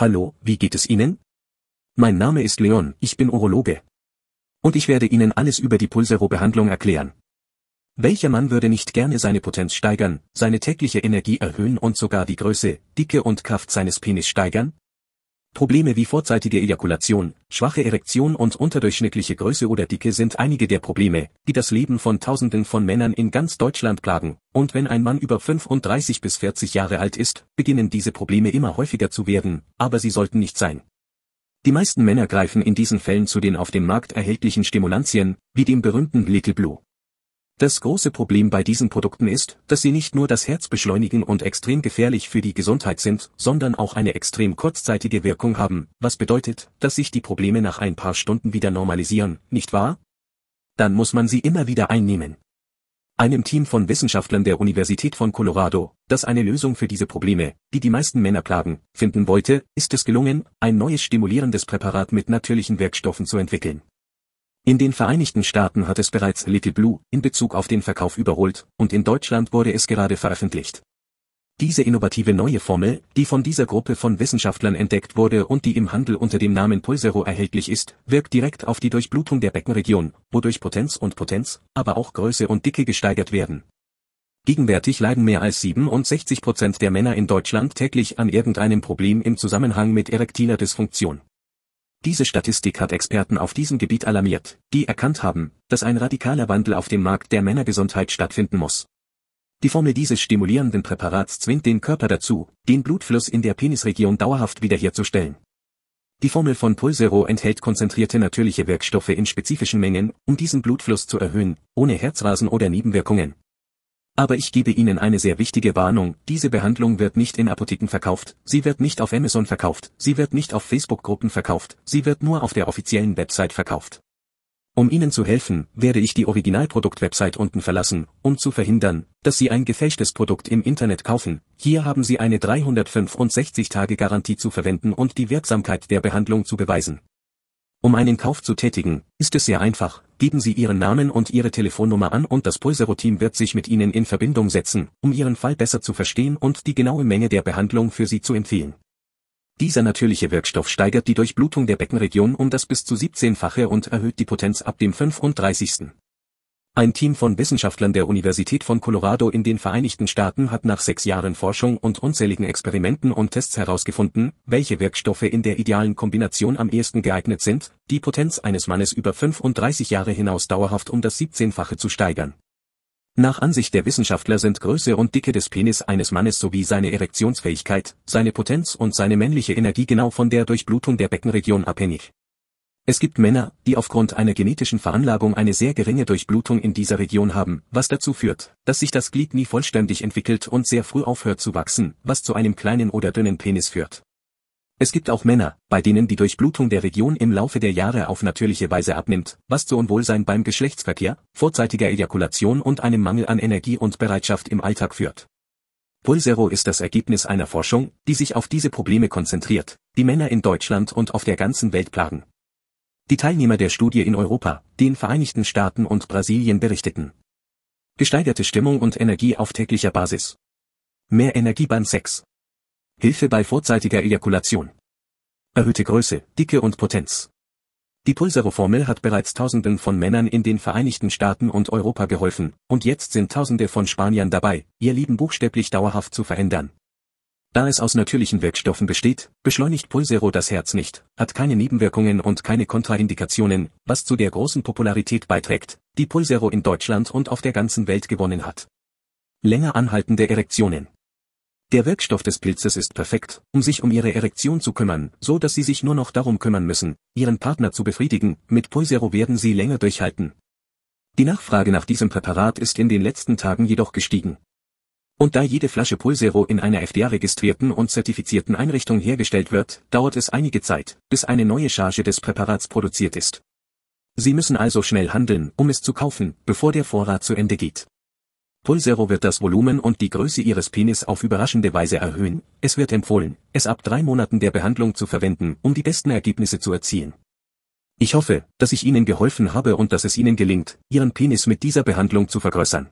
Hallo, wie geht es Ihnen? Mein Name ist Leon, ich bin Urologe. Und ich werde Ihnen alles über die Pulsero-Behandlung erklären. Welcher Mann würde nicht gerne seine Potenz steigern, seine tägliche Energie erhöhen und sogar die Größe, Dicke und Kraft seines Penis steigern? Probleme wie vorzeitige Ejakulation, schwache Erektion und unterdurchschnittliche Größe oder Dicke sind einige der Probleme, die das Leben von Tausenden von Männern in ganz Deutschland plagen, und wenn ein Mann über 35 bis 40 Jahre alt ist, beginnen diese Probleme immer häufiger zu werden, aber sie sollten nicht sein. Die meisten Männer greifen in diesen Fällen zu den auf dem Markt erhältlichen Stimulantien, wie dem berühmten Little Blue. Das große Problem bei diesen Produkten ist, dass sie nicht nur das Herz beschleunigen und extrem gefährlich für die Gesundheit sind, sondern auch eine extrem kurzzeitige Wirkung haben, was bedeutet, dass sich die Probleme nach ein paar Stunden wieder normalisieren, nicht wahr? Dann muss man sie immer wieder einnehmen. Einem Team von Wissenschaftlern der Universität von Colorado, das eine Lösung für diese Probleme, die die meisten Männer plagen, finden wollte, ist es gelungen, ein neues stimulierendes Präparat mit natürlichen Werkstoffen zu entwickeln. In den Vereinigten Staaten hat es bereits Little Blue in Bezug auf den Verkauf überholt und in Deutschland wurde es gerade veröffentlicht. Diese innovative neue Formel, die von dieser Gruppe von Wissenschaftlern entdeckt wurde und die im Handel unter dem Namen Pulsero erhältlich ist, wirkt direkt auf die Durchblutung der Beckenregion, wodurch Potenz und Potenz, aber auch Größe und Dicke gesteigert werden. Gegenwärtig leiden mehr als 67 Prozent der Männer in Deutschland täglich an irgendeinem Problem im Zusammenhang mit erektiler Dysfunktion. Diese Statistik hat Experten auf diesem Gebiet alarmiert, die erkannt haben, dass ein radikaler Wandel auf dem Markt der Männergesundheit stattfinden muss. Die Formel dieses stimulierenden Präparats zwingt den Körper dazu, den Blutfluss in der Penisregion dauerhaft wiederherzustellen. Die Formel von Pulsero enthält konzentrierte natürliche Wirkstoffe in spezifischen Mengen, um diesen Blutfluss zu erhöhen, ohne Herzrasen oder Nebenwirkungen aber ich gebe Ihnen eine sehr wichtige Warnung, diese Behandlung wird nicht in Apotheken verkauft, sie wird nicht auf Amazon verkauft, sie wird nicht auf Facebook-Gruppen verkauft, sie wird nur auf der offiziellen Website verkauft. Um Ihnen zu helfen, werde ich die Originalprodukt-Website unten verlassen, um zu verhindern, dass Sie ein gefälschtes Produkt im Internet kaufen. Hier haben Sie eine 365-Tage-Garantie zu verwenden und die Wirksamkeit der Behandlung zu beweisen. Um einen Kauf zu tätigen, ist es sehr einfach, geben Sie Ihren Namen und Ihre Telefonnummer an und das Pulsero-Team wird sich mit Ihnen in Verbindung setzen, um Ihren Fall besser zu verstehen und die genaue Menge der Behandlung für Sie zu empfehlen. Dieser natürliche Wirkstoff steigert die Durchblutung der Beckenregion um das bis zu 17-fache und erhöht die Potenz ab dem 35. Ein Team von Wissenschaftlern der Universität von Colorado in den Vereinigten Staaten hat nach sechs Jahren Forschung und unzähligen Experimenten und Tests herausgefunden, welche Wirkstoffe in der idealen Kombination am ehesten geeignet sind, die Potenz eines Mannes über 35 Jahre hinaus dauerhaft um das 17-fache zu steigern. Nach Ansicht der Wissenschaftler sind Größe und Dicke des Penis eines Mannes sowie seine Erektionsfähigkeit, seine Potenz und seine männliche Energie genau von der Durchblutung der Beckenregion abhängig. Es gibt Männer, die aufgrund einer genetischen Veranlagung eine sehr geringe Durchblutung in dieser Region haben, was dazu führt, dass sich das Glied nie vollständig entwickelt und sehr früh aufhört zu wachsen, was zu einem kleinen oder dünnen Penis führt. Es gibt auch Männer, bei denen die Durchblutung der Region im Laufe der Jahre auf natürliche Weise abnimmt, was zu Unwohlsein beim Geschlechtsverkehr, vorzeitiger Ejakulation und einem Mangel an Energie und Bereitschaft im Alltag führt. Pulsero ist das Ergebnis einer Forschung, die sich auf diese Probleme konzentriert, die Männer in Deutschland und auf der ganzen Welt plagen die Teilnehmer der Studie in Europa, den Vereinigten Staaten und Brasilien berichteten. Gesteigerte Stimmung und Energie auf täglicher Basis. Mehr Energie beim Sex. Hilfe bei vorzeitiger Ejakulation. Erhöhte Größe, Dicke und Potenz. Die Pulsaro-Formel hat bereits Tausenden von Männern in den Vereinigten Staaten und Europa geholfen, und jetzt sind Tausende von Spaniern dabei, ihr Leben buchstäblich dauerhaft zu verändern. Da es aus natürlichen Wirkstoffen besteht, beschleunigt Pulsero das Herz nicht, hat keine Nebenwirkungen und keine Kontraindikationen, was zu der großen Popularität beiträgt, die Pulsero in Deutschland und auf der ganzen Welt gewonnen hat. Länger anhaltende Erektionen. Der Wirkstoff des Pilzes ist perfekt, um sich um ihre Erektion zu kümmern, so dass sie sich nur noch darum kümmern müssen, ihren Partner zu befriedigen, mit Pulsero werden sie länger durchhalten. Die Nachfrage nach diesem Präparat ist in den letzten Tagen jedoch gestiegen. Und da jede Flasche Pulsero in einer FDA-registrierten und zertifizierten Einrichtung hergestellt wird, dauert es einige Zeit, bis eine neue Charge des Präparats produziert ist. Sie müssen also schnell handeln, um es zu kaufen, bevor der Vorrat zu Ende geht. Pulsero wird das Volumen und die Größe Ihres Penis auf überraschende Weise erhöhen. Es wird empfohlen, es ab drei Monaten der Behandlung zu verwenden, um die besten Ergebnisse zu erzielen. Ich hoffe, dass ich Ihnen geholfen habe und dass es Ihnen gelingt, Ihren Penis mit dieser Behandlung zu vergrößern.